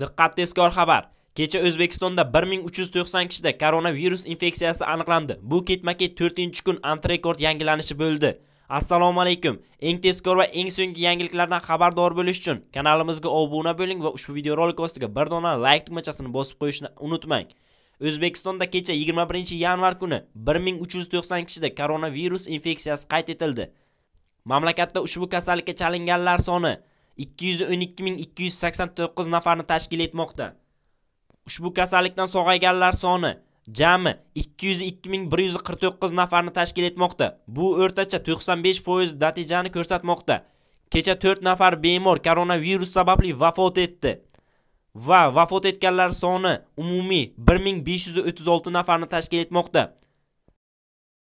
Diqqat tezkor xabar. Kecha O'zbekistonda 1390 kishida koronavirus infeksiyasi aniqlandi. Bu ketma-ket 4-kun antirekord yangilanishi bo'ldi. Assalomu alaykum. Eng tezkor va eng so'nggi yangiliklardan xabardor bo'lish uchun kanalimizga obuna bo'ling va ushbu videorolik ostiga bir dona like tugmachasini bosib qo'yishni unutmang. O'zbekistonda kecha 21-yanvar kuni 1390 kishida koronavirus infeksiyasi qayd etildi. Mamlakatda ushbu kasallikka chalinganlar soni 212289 nafarni tashkil etmoqda. Ushbu kasallikdan sog'ayganlar soni jami 202149 nafarni tashkil etmoqda. Bu o'rtacha 95% natijani ko'rsatmoqda. Kecha 4 nafar bemor koronavirus sababli vafot etdi va vafot etganlar soni umumiy 1536 nafarni tashkil etmoqda.